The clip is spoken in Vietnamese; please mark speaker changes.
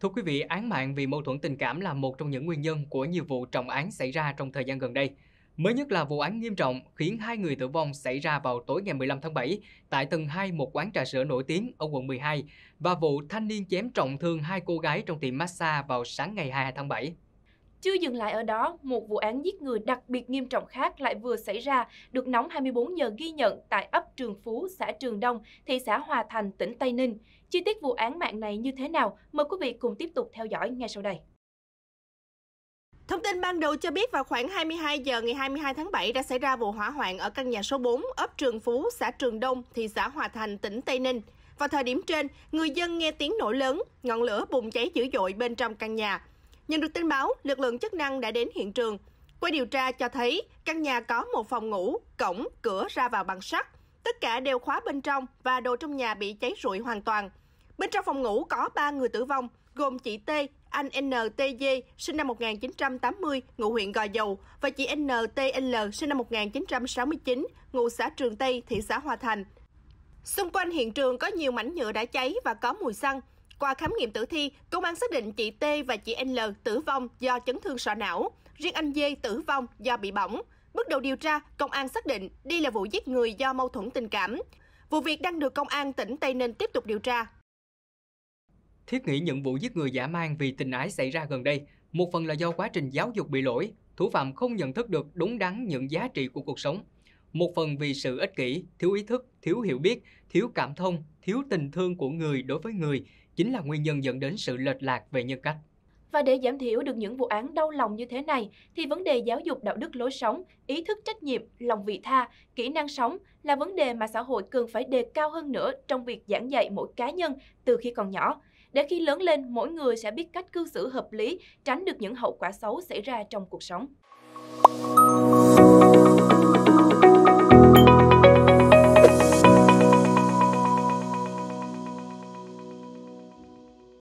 Speaker 1: Thưa quý vị, án mạng vì mâu thuẫn tình cảm là một trong những nguyên nhân của nhiều vụ trọng án xảy ra trong thời gian gần đây. Mới nhất là vụ án nghiêm trọng khiến hai người tử vong xảy ra vào tối ngày 15 tháng 7 tại tầng 2 một quán trà sữa nổi tiếng ở quận 12 và vụ thanh niên chém trọng thương hai cô gái trong tiệm massage vào sáng ngày 22 tháng 7.
Speaker 2: Chưa dừng lại ở đó, một vụ án giết người đặc biệt nghiêm trọng khác lại vừa xảy ra, được nóng 24 giờ ghi nhận tại ấp Trường Phú, xã Trường Đông, thị xã Hòa Thành, tỉnh Tây Ninh. Chi tiết vụ án mạng này như thế nào? Mời quý vị cùng tiếp tục theo dõi ngay sau đây. Thông tin ban đầu cho biết vào khoảng
Speaker 3: 22 giờ ngày 22 tháng 7 đã xảy ra vụ hỏa hoạn ở căn nhà số 4, ấp Trường Phú, xã Trường Đông, thị xã Hòa Thành, tỉnh Tây Ninh. Vào thời điểm trên, người dân nghe tiếng nổ lớn, ngọn lửa bùng cháy dữ dội bên trong căn nhà. Nhận được tin báo, lực lượng chức năng đã đến hiện trường. Qua điều tra cho thấy, căn nhà có một phòng ngủ, cổng, cửa ra vào bằng sắt. Tất cả đều khóa bên trong và đồ trong nhà bị cháy rụi hoàn toàn. Bên trong phòng ngủ có 3 người tử vong, gồm chị T, anh NTG, sinh năm 1980, ngụ huyện Gò Dầu, và chị NTL, sinh năm 1969, ngụ xã Trường Tây, thị xã Hòa Thành. Xung quanh hiện trường có nhiều mảnh nhựa đã cháy và có mùi xăng. Qua khám nghiệm tử thi, công an xác định chị T và chị L tử vong do chấn thương sọ não, riêng anh D tử vong do bị bỏng. Bước đầu điều tra, công an xác định đây là vụ giết người do mâu thuẫn tình cảm. Vụ việc đang được công an tỉnh Tây Ninh tiếp tục điều tra.
Speaker 1: Thiết nghĩ những vụ giết người giả mang vì tình ái xảy ra gần đây, một phần là do quá trình giáo dục bị lỗi, thủ phạm không nhận thức được đúng đắn những giá trị của cuộc sống. Một phần vì sự ích kỷ, thiếu ý thức, thiếu hiểu biết, thiếu cảm thông, thiếu tình thương của người đối với người, chính là nguyên nhân dẫn đến sự lệch lạc về nhân cách.
Speaker 2: Và để giảm thiểu được những vụ án đau lòng như thế này, thì vấn đề giáo dục đạo đức lối sống, ý thức trách nhiệm, lòng vị tha, kỹ năng sống là vấn đề mà xã hội cần phải đề cao hơn nữa trong việc giảng dạy mỗi cá nhân từ khi còn nhỏ. Để khi lớn lên, mỗi người sẽ biết cách cư xử hợp lý, tránh được những hậu quả xấu xảy ra trong cuộc sống.